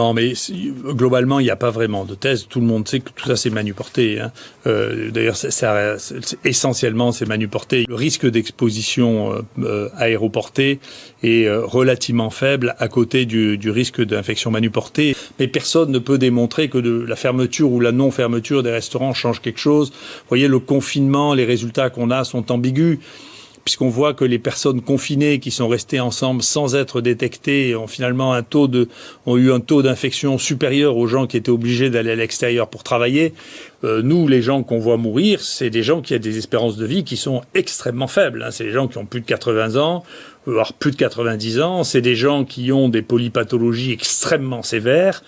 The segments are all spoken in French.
Non, mais globalement, il n'y a pas vraiment de thèse. Tout le monde sait que tout ça, c'est manuporté. Hein. Euh, D'ailleurs, essentiellement, c'est manuporté. Le risque d'exposition euh, euh, aéroportée est euh, relativement faible à côté du, risque d'infection manuportée. Mais personne ne peut démontrer que la fermeture ou la non-fermeture des restaurants change quelque chose. Vous voyez, le confinement, les résultats qu'on a sont ambigus puisqu'on voit que les personnes confinées qui sont restées ensemble sans être détectées ont finalement un taux de, ont eu un taux d'infection supérieur aux gens qui étaient obligés d'aller à l'extérieur pour travailler. Euh, nous, les gens qu'on voit mourir, c'est des gens qui ont des espérances de vie qui sont extrêmement faibles. Hein. C'est des gens qui ont plus de 80 ans, voire plus de 90 ans. C'est des gens qui ont des polypathologies extrêmement sévères.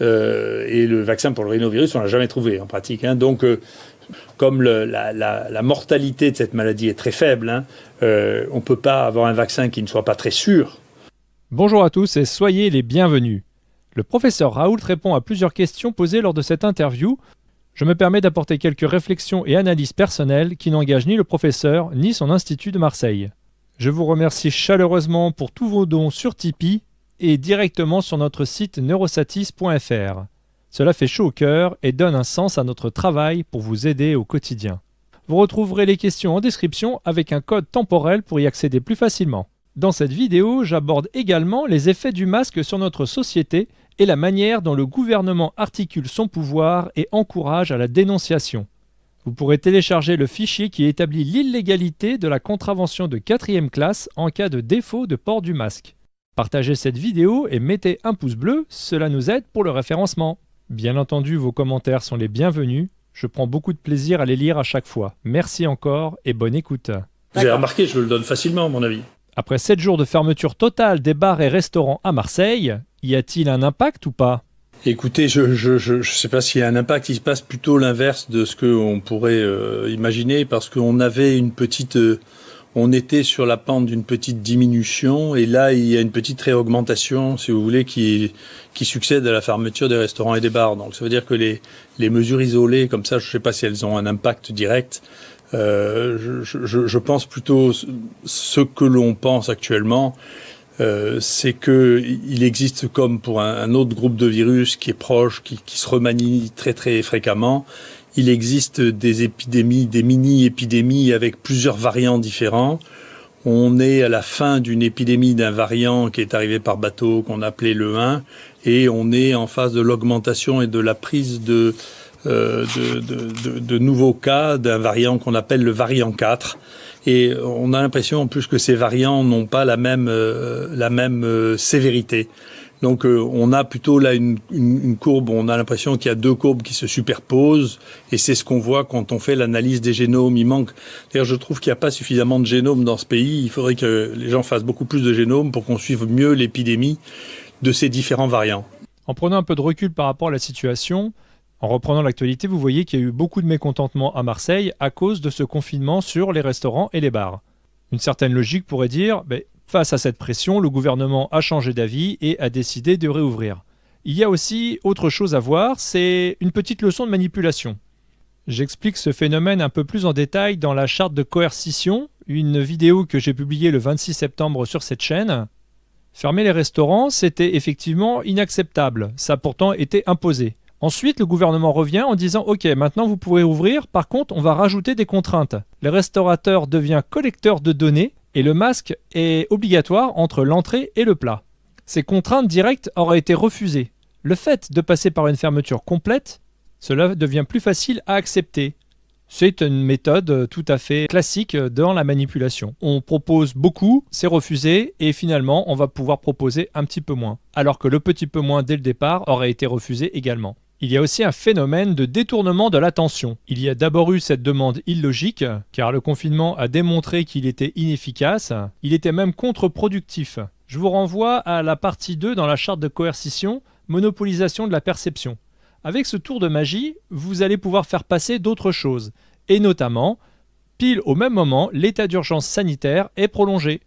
Euh, et le vaccin pour le rhinovirus, on l'a jamais trouvé en pratique. Hein. Donc, euh, comme la, mortalité de cette maladie est très faible, hein, euh, on ne peut pas avoir un vaccin qui ne soit pas très sûr. Bonjour à tous et soyez les bienvenus. Le professeur Raoult répond à plusieurs questions posées lors de cette interview. Je me permets d'apporter quelques réflexions et analyses personnelles qui n'engagent ni le professeur ni son institut de Marseille. Je vous remercie chaleureusement pour tous vos dons sur Tipeee et directement sur notre site neurosatis.fr. Cela fait chaud au cœur et donne un sens à notre travail pour vous aider au quotidien. Vous retrouverez les questions en description avec un code temporel pour y accéder plus facilement. Dans cette vidéo, j'aborde également les effets du masque sur notre société et la manière dont le gouvernement articule son pouvoir et encourage à la dénonciation. Vous pourrez télécharger le fichier qui établit l'illégalité de la contravention de quatrième classe en cas de défaut de port du masque. Partagez cette vidéo et mettez un pouce bleu, cela nous aide pour le référencement. Bien entendu, vos commentaires sont les bienvenus. Je prends beaucoup de plaisir à les lire à chaque fois. Merci encore et bonne écoute. Vous avez remarqué, je le donne facilement, à mon avis. Après 7 jours de fermeture totale des bars et restaurants à Marseille, y a-t-il un impact ou pas Écoutez, je ne je, je, sais pas s'il y a un impact, il se passe plutôt l'inverse de ce qu'on pourrait euh, imaginer, parce qu'on avait une petite... Euh, on était sur la pente d'une petite diminution et là il y a une petite réaugmentation, si vous voulez, qui, succède à la fermeture des restaurants et des bars. Donc ça veut dire que les, mesures isolées comme ça, je ne sais pas si elles ont un impact direct. Euh, je, pense plutôt ce que l'on pense actuellement, euh, c'est qu'il existe comme pour un, autre groupe de virus qui est proche, qui, qui se remanie très très fréquemment, il existe des épidémies, des mini-épidémies avec plusieurs variants différents. On est à la fin d'une épidémie d'un variant qui est arrivé par bateau, qu'on appelait le 1, et on est en phase de l'augmentation et de la prise de, euh, de, nouveaux cas d'un variant qu'on appelle le variant 4. Et on a l'impression en plus que ces variants n'ont pas la même, euh, euh, sévérité. Donc euh, on a plutôt là une, courbe, on a l'impression qu'il y a deux courbes qui se superposent, et c'est ce qu'on voit quand on fait l'analyse des génomes. Il manque, d'ailleurs je trouve qu'il n'y a pas suffisamment de génomes dans ce pays, il faudrait que les gens fassent beaucoup plus de génomes pour qu'on suive mieux l'épidémie de ces différents variants. En prenant un peu de recul par rapport à la situation, en reprenant l'actualité, vous voyez qu'il y a eu beaucoup de mécontentement à Marseille à cause de ce confinement sur les restaurants et les bars. Une certaine logique pourrait dire, ben, Face à cette pression, le gouvernement a changé d'avis et a décidé de réouvrir. Il y a aussi autre chose à voir, c'est une petite leçon de manipulation. J'explique ce phénomène un peu plus en détail dans la charte de coercition, une vidéo que j'ai publiée le 26 septembre sur cette chaîne. Fermer les restaurants, c'était effectivement inacceptable, ça a pourtant été imposé. Ensuite, le gouvernement revient en disant Ok, maintenant vous pouvez ouvrir, par contre, on va rajouter des contraintes. Le restaurateur devient collecteur de données et le masque est obligatoire entre l'entrée et le plat. Ces contraintes directes auraient été refusées. Le fait de passer par une fermeture complète, cela devient plus facile à accepter. C'est une méthode tout à fait classique dans la manipulation. On propose beaucoup, c'est refusé, et finalement on va pouvoir proposer un petit peu moins, alors que le petit peu moins dès le départ aurait été refusé également. Il y a aussi un phénomène de détournement de l'attention. Il y a d'abord eu cette demande illogique, car le confinement a démontré qu'il était inefficace, il était même contre-productif. Je vous renvoie à la partie 2 dans la charte de coercition, monopolisation de la perception. Avec ce tour de magie, vous allez pouvoir faire passer d'autres choses, et notamment, pile au même moment, l'état d'urgence sanitaire est prolongé.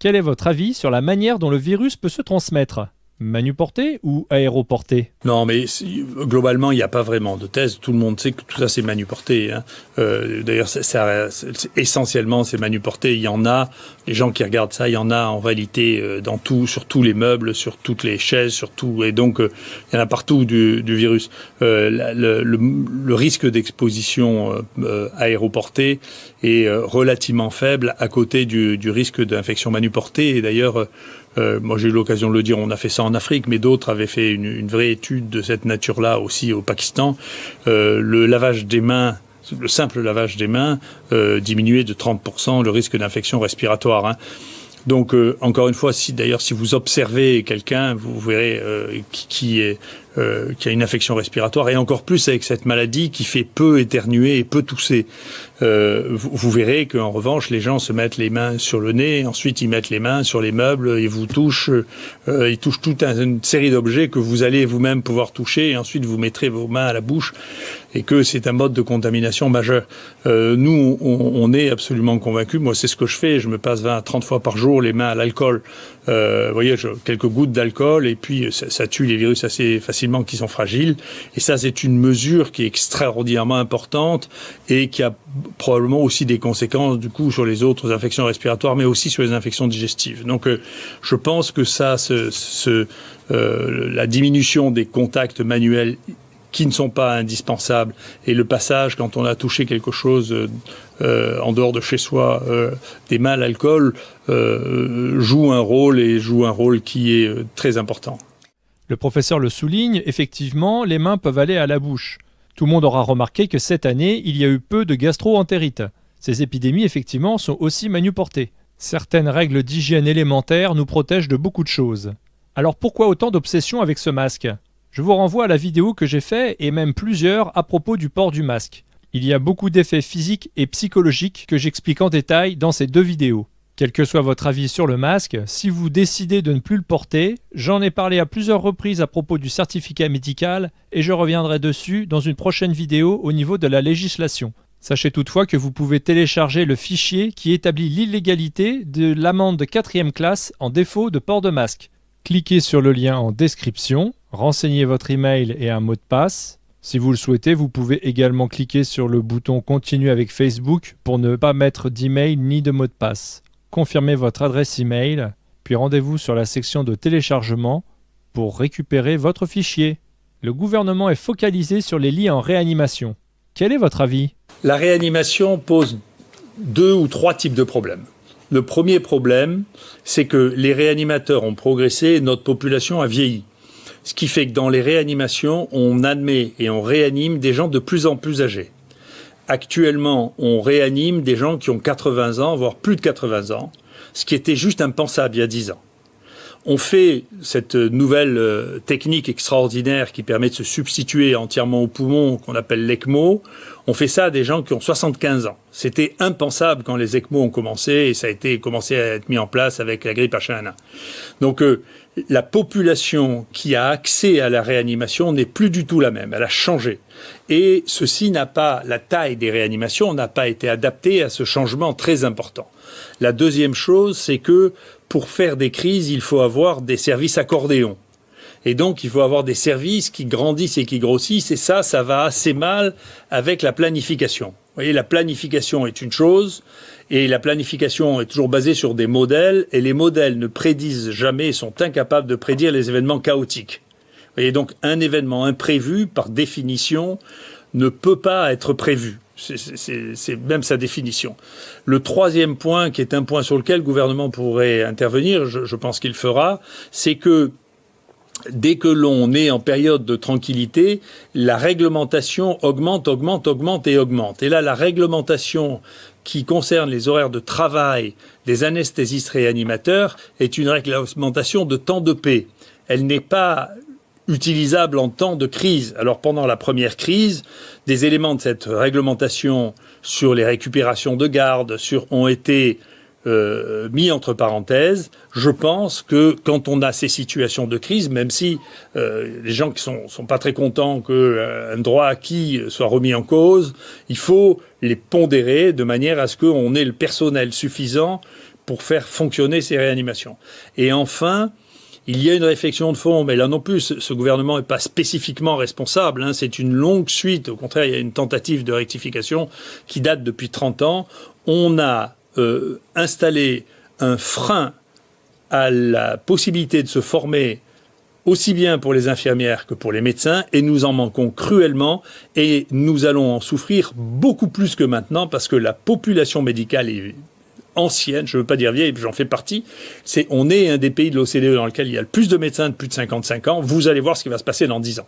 Quel est votre avis sur la manière dont le virus peut se transmettre manuporté ou aéroporté Non, mais globalement, il n'y a pas vraiment de thèse. Tout le monde sait que tout ça, c'est manuporté. Hein. Euh, D'ailleurs, essentiellement, c'est manuporté. Il y en a, les gens qui regardent ça, il y en a en réalité euh, dans tout, sur tous les meubles, sur toutes les chaises, sur tout. Et donc, euh, il y en a partout du, virus. Euh, le, risque d'exposition aéroportée est relativement faible à côté du, du risque d'infection manuportée. Et d'ailleurs, euh, moi, j'ai eu l'occasion de le dire, on a fait ça en Afrique, mais d'autres avaient fait une, vraie étude de cette nature-là aussi au Pakistan. Euh, le lavage des mains le simple lavage des mains euh, diminuait de 30% le risque d'infection respiratoire. Hein. Donc encore une fois, si d'ailleurs si vous observez quelqu'un, vous verrez qui, est euh, qui a une infection respiratoire, et encore plus avec cette maladie qui fait peu éternuer et peu tousser. Euh, vous, verrez verrez qu'en revanche, les gens se mettent les mains sur le nez, ensuite ils mettent les mains sur les meubles, ils vous touchent, euh, ils touchent toute une série d'objets que vous allez vous-même pouvoir toucher, et ensuite vous mettrez vos mains à la bouche, et que c'est un mode de contamination majeur. nous, on, on, est absolument convaincus, moi c'est ce que je fais, je me passe 20 à 30 fois par jour les mains à l'alcool. Euh, vous voyez, quelques gouttes d'alcool, et puis ça, tue les virus assez facilement qui sont fragiles. Et ça, c'est une mesure qui est extraordinairement importante et qui a probablement aussi des conséquences, du coup, sur les autres infections respiratoires, mais aussi sur les infections digestives. Donc, euh, je pense que ça, ce, euh, la diminution des contacts manuels qui ne sont pas indispensables. Et le passage, quand on a touché quelque chose euh, euh, en dehors de chez soi, euh, des mains à l'alcool, joue un rôle et joue un rôle qui est très important. Le professeur le souligne, effectivement, les mains peuvent aller à la bouche. Tout le monde aura remarqué que cette année, il y a eu peu de gastro-entérite. Ces épidémies, effectivement, sont aussi manuportées. Certaines règles d'hygiène élémentaires nous protègent de beaucoup de choses. Alors pourquoi autant d'obsessions avec ce masque je vous renvoie à la vidéo que j'ai faite et même plusieurs à propos du port du masque. Il y a beaucoup d'effets physiques et psychologiques que j'explique en détail dans ces deux vidéos. Quel que soit votre avis sur le masque, si vous décidez de ne plus le porter, j'en ai parlé à plusieurs reprises à propos du certificat médical et je reviendrai dessus dans une prochaine vidéo au niveau de la législation. Sachez toutefois que vous pouvez télécharger le fichier qui établit l'illégalité de l'amende de 4 classe en défaut de port de masque. Cliquez sur le lien en description renseignez votre email et un mot de passe. Si vous le souhaitez, vous pouvez également cliquer sur le bouton Continue avec Facebook pour ne pas mettre d'email ni de mot de passe. Confirmez votre adresse email, puis rendez-vous sur la section de téléchargement pour récupérer votre fichier. Le gouvernement est focalisé sur les lits en réanimation. Quel est votre avis La réanimation pose deux ou trois types de problèmes. Le premier problème, c'est que les réanimateurs ont progressé et notre population a vieilli. Ce qui fait que dans les réanimations, on admet et on réanime des gens de plus en plus âgés. Actuellement, on réanime des gens qui ont 80 ans, voire plus de 80 ans, ce qui était juste impensable il y a 10 ans. On fait cette nouvelle euh, technique extraordinaire qui permet de se substituer entièrement au poumon, qu'on appelle l'ECMO. On fait ça à des gens qui ont 75 ans. C'était impensable quand les ECMO ont commencé et ça a été commencé à être mis en place avec la grippe H1N1. Donc, euh, la population qui a accès à la réanimation n'est plus du tout la même, elle a changé. Et ceci n'a pas, la taille des réanimations n'a pas été adaptée à ce changement très important. La deuxième chose, c'est que pour faire des crises, il faut avoir des services accordéons. Et donc, il faut avoir des services qui grandissent et qui grossissent. Et ça, ça va assez mal avec la planification. Vous voyez, la planification est une chose. Et la planification est toujours basée sur des modèles. Et les modèles ne prédisent jamais sont incapables de prédire les événements chaotiques. Vous voyez, donc, un événement imprévu, par définition, ne peut pas être prévu. C'est même sa définition. Le troisième point, qui est un point sur lequel le gouvernement pourrait intervenir, je, pense qu'il fera, c'est que dès que l'on est en période de tranquillité, la réglementation augmente, augmente, augmente et augmente. Et là, la réglementation qui concerne les horaires de travail des anesthésistes réanimateurs est une réglementation de temps de paix. Elle n'est pas utilisable en temps de crise. Alors pendant la première crise, des éléments de cette réglementation sur les récupérations de garde sur, ont été euh, mis entre parenthèses, je pense que quand on a ces situations de crise, même si euh, les gens qui sont, sont pas très contents qu'un euh, droit acquis soit remis en cause, il faut les pondérer de manière à ce qu'on ait le personnel suffisant pour faire fonctionner ces réanimations. Et enfin, il y a une réflexion de fond, mais là non plus, ce gouvernement n'est pas spécifiquement responsable. Hein, c'est une longue suite. Au contraire, il y a une tentative de rectification qui date depuis 30 ans. On a euh, installer un frein à la possibilité de se former aussi bien pour les infirmières que pour les médecins, et nous en manquons cruellement, et nous allons en souffrir beaucoup plus que maintenant, parce que la population médicale est ancienne, je ne veux pas dire vieille, j'en fais partie, c'est on est un des pays de l'OCDE dans lequel il y a le plus de médecins de plus de 55 ans, vous allez voir ce qui va se passer dans 10 ans.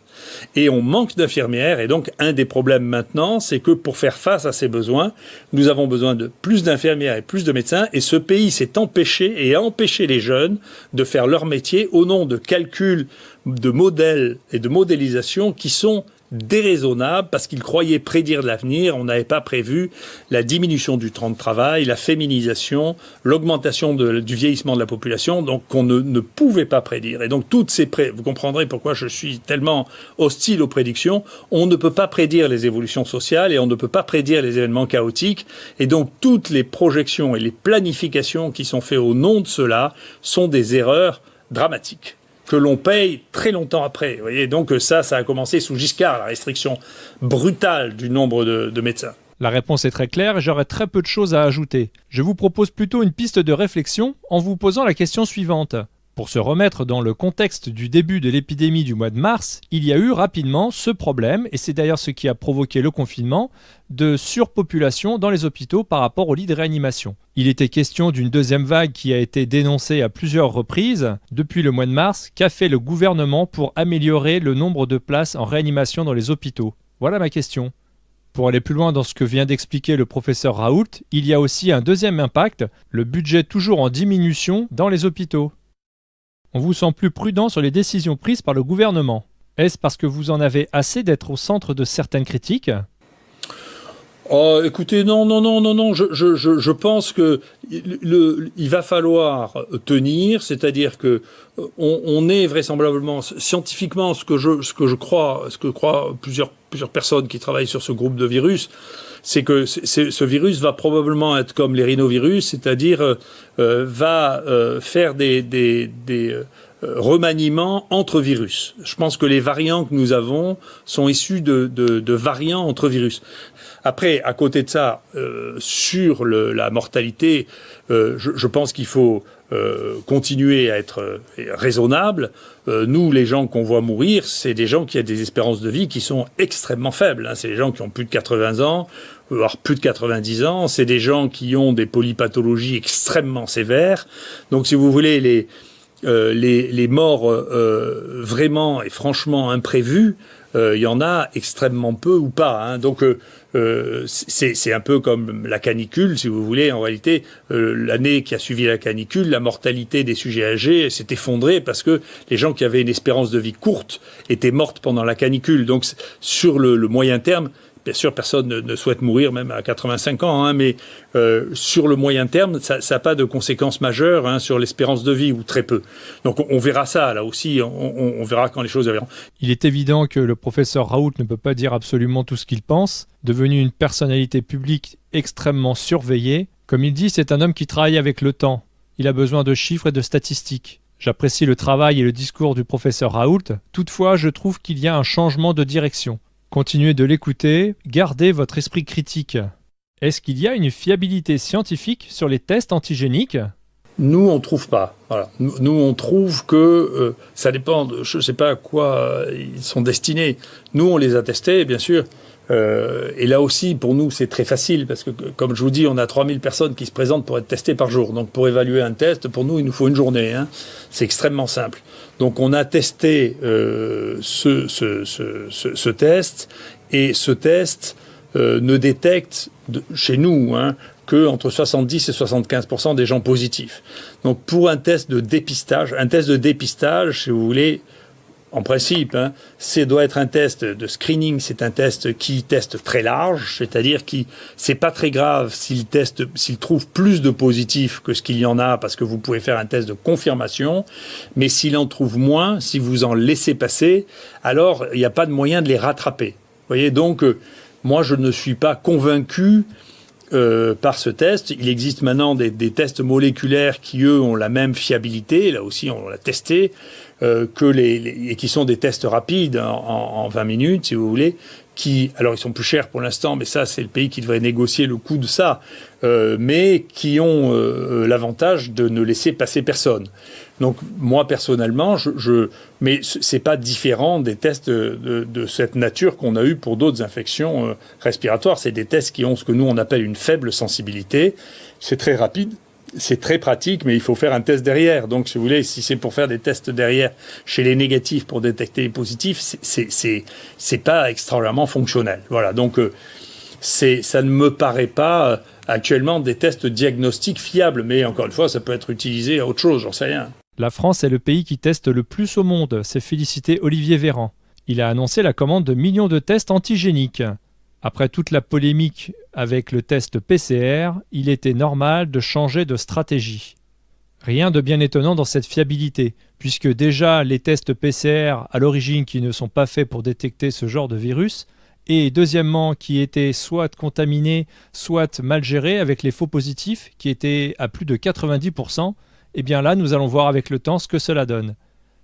Et on manque d'infirmières, et donc un des problèmes maintenant, c'est que pour faire face à ces besoins, nous avons besoin de plus d'infirmières et plus de médecins, et ce pays s'est empêché et a empêché les jeunes de faire leur métier au nom de calculs, de modèles et de modélisation qui sont déraisonnable parce qu'ils croyaient prédire l'avenir. On n'avait pas prévu la diminution du temps de travail, la féminisation, l'augmentation du vieillissement de la population, donc qu'on ne, ne, pouvait pas prédire. Et donc toutes ces vous comprendrez pourquoi je suis tellement hostile aux prédictions. On ne peut pas prédire les évolutions sociales et on ne peut pas prédire les événements chaotiques. Et donc toutes les projections et les planifications qui sont faites au nom de cela sont des erreurs dramatiques que l'on paye très longtemps après. Vous voyez, donc ça, ça a commencé sous Giscard, la restriction brutale du nombre de, médecins. La réponse est très claire et j'aurais très peu de choses à ajouter. Je vous propose plutôt une piste de réflexion en vous posant la question suivante. Pour se remettre dans le contexte du début de l'épidémie du mois de mars, il y a eu rapidement ce problème, et c'est d'ailleurs ce qui a provoqué le confinement, de surpopulation dans les hôpitaux par rapport aux lits de réanimation. Il était question d'une deuxième vague qui a été dénoncée à plusieurs reprises depuis le mois de mars. Qu'a fait le gouvernement pour améliorer le nombre de places en réanimation dans les hôpitaux Voilà ma question. Pour aller plus loin dans ce que vient d'expliquer le professeur Raoult, il y a aussi un deuxième impact, le budget toujours en diminution dans les hôpitaux. On vous sent plus prudent sur les décisions prises par le gouvernement. Est-ce parce que vous en avez assez d'être au centre de certaines critiques Oh, écoutez, non, non, non, non, non. Je, pense que le, il va falloir tenir, c'est-à-dire que euh, on, est vraisemblablement scientifiquement ce que je, ce que je crois, ce que croient plusieurs, plusieurs personnes qui travaillent sur ce groupe de virus, c'est que ce virus va probablement être comme les rhinovirus, c'est-à-dire euh, va faire des, des, entre virus. Je pense que les variants que nous avons sont issus de, de variants entre virus. Après, à côté de ça, euh, sur la mortalité, euh, je, pense qu'il faut euh, continuer à être raisonnable. nous, les gens qu'on voit mourir, c'est des gens qui ont des espérances de vie qui sont extrêmement faibles. Hein. C'est des gens qui ont plus de 80 ans, voire plus de 90 ans. C'est des gens qui ont des polypathologies extrêmement sévères. Donc, si vous voulez, les, les, les morts vraiment et franchement imprévues, euh, il y en a extrêmement peu ou pas. Hein. Donc euh, euh, c'est un peu comme la canicule, si vous voulez. En réalité, l'année qui a suivi la canicule, la mortalité des sujets âgés s'est effondrée parce que les gens qui avaient une espérance de vie courte étaient mortes pendant la canicule. Donc sur le moyen terme, bien sûr, personne ne, souhaite mourir même à 85 ans, hein, mais euh, sur le moyen terme, ça n'a pas de conséquences majeures hein, sur l'espérance de vie, ou très peu. Donc on, verra ça, là aussi, on, verra quand les choses arriveront. Il est évident que le professeur Raoult ne peut pas dire absolument tout ce qu'il pense. Devenu une personnalité publique extrêmement surveillée, comme il dit, c'est un homme qui travaille avec le temps. Il a besoin de chiffres et de statistiques. J'apprécie le travail et le discours du professeur Raoult, toutefois je trouve qu'il y a un changement de direction. Continuez de l'écouter, gardez votre esprit critique. Est-ce qu'il y a une fiabilité scientifique sur les tests antigéniques nous, on trouve pas. Nous, on trouve que euh, ça dépend. De, je ne sais pas à quoi euh, ils sont destinés. Nous, on les a testés, bien sûr. Euh, et là aussi, pour nous, c'est très facile parce que, comme je vous dis, on a 3000 personnes qui se présentent pour être testées par jour. Donc, pour évaluer un test, pour nous, il nous faut une journée. Hein. C'est extrêmement simple. Donc, on a testé ce, test et ce test ne détecte chez nous hein, entre 70 et 75 des gens positifs. Donc pour un test de dépistage, un test de dépistage, si vous voulez, en principe, hein, c'est doit être un test de screening. C'est un test qui teste très large, c'est-à-dire qui c'est pas très grave s'il teste, s'il trouve plus de positifs que ce qu'il y en a, parce que vous pouvez faire un test de confirmation. Mais s'il en trouve moins, si vous en laissez passer, alors il n'y a pas de moyen de les rattraper. Vous voyez donc, euh, moi je ne suis pas convaincu euh, par ce test. Il existe maintenant des, tests moléculaires qui, eux, ont la même fiabilité, là aussi on l'a testé, euh, que les, et qui sont des tests rapides hein, en, 20 minutes, si vous voulez, qui, alors ils sont plus chers pour l'instant, mais ça c'est le pays qui devrait négocier le coût de ça, euh, mais qui ont l'avantage de ne laisser passer personne. Donc moi personnellement, je, je mais c'est pas différent des tests de, cette nature qu'on a eu pour d'autres infections euh, respiratoires. C'est des tests qui ont ce que nous on appelle une faible sensibilité. C'est très rapide, c'est très pratique, mais il faut faire un test derrière. Donc, si vous voulez, si c'est pour faire des tests derrière chez les négatifs pour détecter les positifs, c'est pas extraordinairement fonctionnel. Voilà. Donc, euh, c'est ça ne me paraît pas euh, actuellement des tests diagnostiques fiables, mais encore une fois, ça peut être utilisé à autre chose, j'en sais rien. La France est le pays qui teste le plus au monde, s'est félicité Olivier Véran. Il a annoncé la commande de millions de tests antigéniques. Après toute la polémique avec le test PCR, il était normal de changer de stratégie. Rien de bien étonnant dans cette fiabilité, puisque déjà les tests PCR à l'origine qui ne sont pas faits pour détecter ce genre de virus, et deuxièmement qui étaient soit contaminés, soit mal gérés avec les faux positifs qui étaient à plus de 90%, et eh bien là, nous allons voir avec le temps ce que cela donne.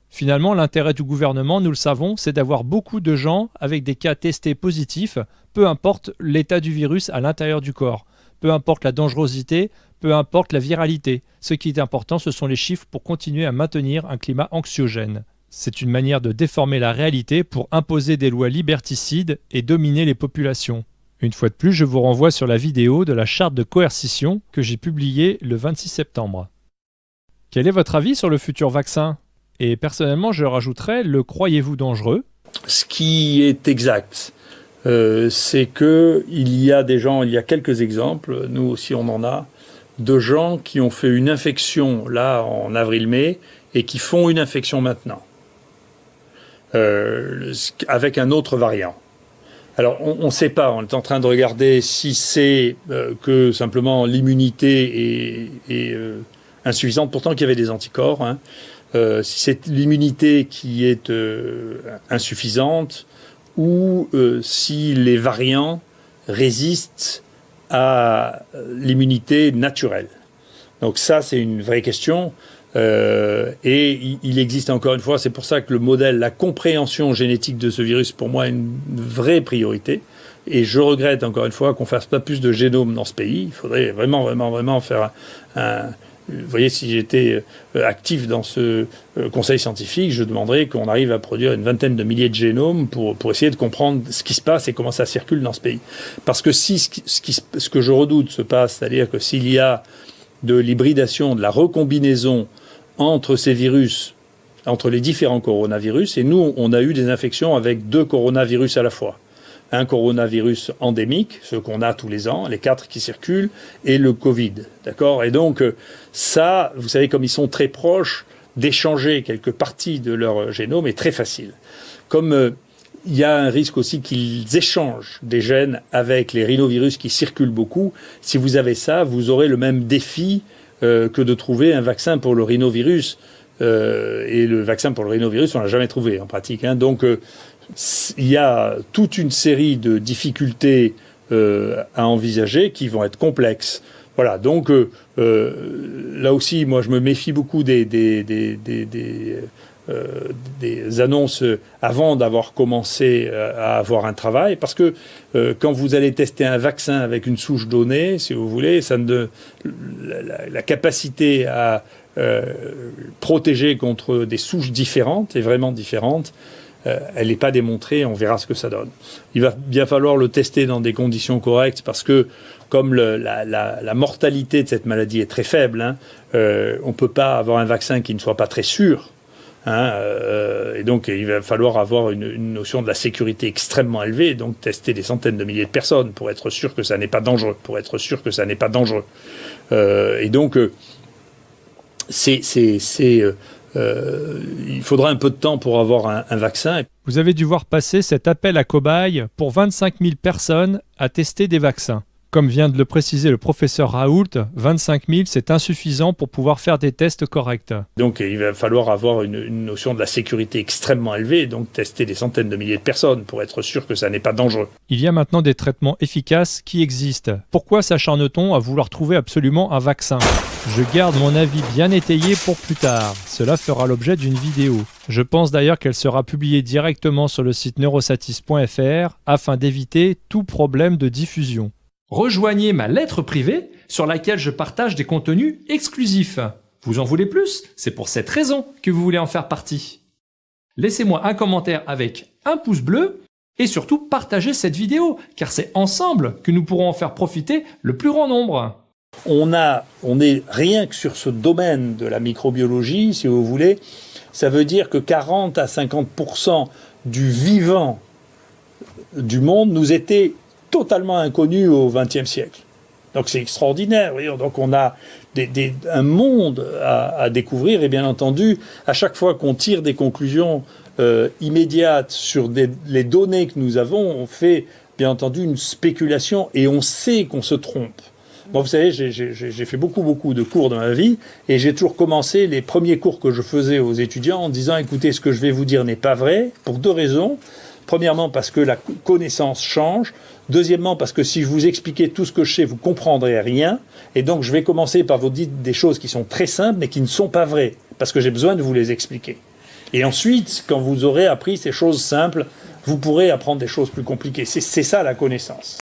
Finalement, l'intérêt du gouvernement, nous le savons, c'est d'avoir beaucoup de gens avec des cas testés positifs, peu importe l'état du virus à l'intérieur du corps, peu importe la dangerosité, peu importe la viralité. Ce qui est important, ce sont les chiffres pour continuer à maintenir un climat anxiogène. C'est une manière de déformer la réalité pour imposer des lois liberticides et dominer les populations. Une fois de plus, je vous renvoie sur la vidéo de la charte de coercition que j'ai publiée le 26 septembre. Quel est votre avis sur le futur vaccin Et personnellement, je rajouterais, le croyez-vous dangereux Ce qui est exact, euh, c'est qu'il y a des gens, il y a quelques exemples, nous aussi on en a, de gens qui ont fait une infection là en avril-mai et qui font une infection maintenant euh, avec un autre variant. Alors on ne sait pas, on est en train de regarder si c'est euh, que simplement l'immunité est insuffisante, pourtant qu'il y avait des anticorps. Hein. Euh, si c'est l'immunité qui est euh, insuffisante ou euh, si les variants résistent à l'immunité naturelle. Donc ça, c'est une vraie question. et il existe encore une fois, c'est pour ça que le modèle, la compréhension génétique de ce virus, pour moi, est une vraie priorité. Et je regrette encore une fois qu'on fasse pas plus de génomes dans ce pays. Il faudrait vraiment, vraiment, vraiment faire un vous voyez, si j'étais euh, actif dans ce euh, conseil scientifique, je demanderais qu'on arrive à produire une vingtaine de milliers de génomes pour, essayer de comprendre ce qui se passe et comment ça circule dans ce pays. Parce que si ce, ce que je redoute se passe, c'est-à-dire que s'il y a de l'hybridation, de la recombinaison entre ces virus, entre les différents coronavirus, et nous, on a eu des infections avec deux coronavirus à la fois un coronavirus endémique, ce qu'on a tous les ans, les quatre qui circulent, et le Covid. D'accord Et donc, euh, ça, vous savez, comme ils sont très proches, d'échanger quelques parties de leur génome est très facile. Comme euh, il y a un risque aussi qu'ils échangent des gènes avec les rhinovirus qui circulent beaucoup, si vous avez ça, vous aurez le même défi euh, que de trouver un vaccin pour le rhinovirus. et le vaccin pour le rhinovirus, on l'a jamais trouvé en pratique. Hein. Donc, il y a toute une série de difficultés euh, à envisager qui vont être complexes. Voilà, donc euh, euh, là aussi, moi je me méfie beaucoup des, annonces avant d'avoir commencé à avoir un travail, parce que quand vous allez tester un vaccin avec une souche donnée, si vous voulez, ça ne, la, la, capacité à protéger contre des souches différentes et vraiment différentes. Euh, elle n'est pas démontrée, on verra ce que ça donne. Il va bien falloir le tester dans des conditions correctes parce que comme la, mortalité de cette maladie est très faible, hein, euh, on ne peut pas avoir un vaccin qui ne soit pas très sûr. Hein, euh, et donc, il va falloir avoir une, notion de la sécurité extrêmement élevée, donc tester des centaines de milliers de personnes pour être sûr que ça n'est pas dangereux, pour être sûr que ça n'est pas dangereux. et donc, c'est euh, il faudra un peu de temps pour avoir un, un, vaccin. Vous avez dû voir passer cet appel à cobayes pour 25 000 personnes à tester des vaccins. Comme vient de le préciser le professeur Raoult, 25 000, c'est insuffisant pour pouvoir faire des tests corrects. Donc il va falloir avoir une, notion de la sécurité extrêmement élevée, donc tester des centaines de milliers de personnes pour être sûr que ça n'est pas dangereux. Il y a maintenant des traitements efficaces qui existent. Pourquoi s'acharne-t-on à vouloir trouver absolument un vaccin Je garde mon avis bien étayé pour plus tard. Cela fera l'objet d'une vidéo. Je pense d'ailleurs qu'elle sera publiée directement sur le site neurosatis.fr afin d'éviter tout problème de diffusion. Rejoignez ma lettre privée sur laquelle je partage des contenus exclusifs. Vous en voulez plus C'est pour cette raison que vous voulez en faire partie. Laissez-moi un commentaire avec un pouce bleu et surtout partagez cette vidéo car c'est ensemble que nous pourrons en faire profiter le plus grand nombre. On a, on est rien que sur ce domaine de la microbiologie, si vous voulez, ça veut dire que 40 à 50 du vivant du monde nous était totalement inconnu au XXe siècle. Donc c'est extraordinaire. Donc on a un monde à, découvrir et bien entendu, à chaque fois qu'on tire des conclusions euh, immédiates sur les données que nous avons, on fait bien entendu une spéculation et on sait qu'on se trompe. vous savez, j'ai fait beaucoup, beaucoup de cours dans ma vie et j'ai toujours commencé les premiers cours que je faisais aux étudiants en disant écoutez, ce que je vais vous dire n'est pas vrai pour deux raisons. Premièrement, parce que la connaissance change. Deuxièmement, parce que si je vous expliquais tout ce que je sais, vous comprendrez rien. Et donc, je vais commencer par vous dire des choses qui sont très simples, mais qui ne sont pas vraies, parce que j'ai besoin de vous les expliquer. Et ensuite, quand vous aurez appris ces choses simples, vous pourrez apprendre des choses plus compliquées. C'est ça la connaissance.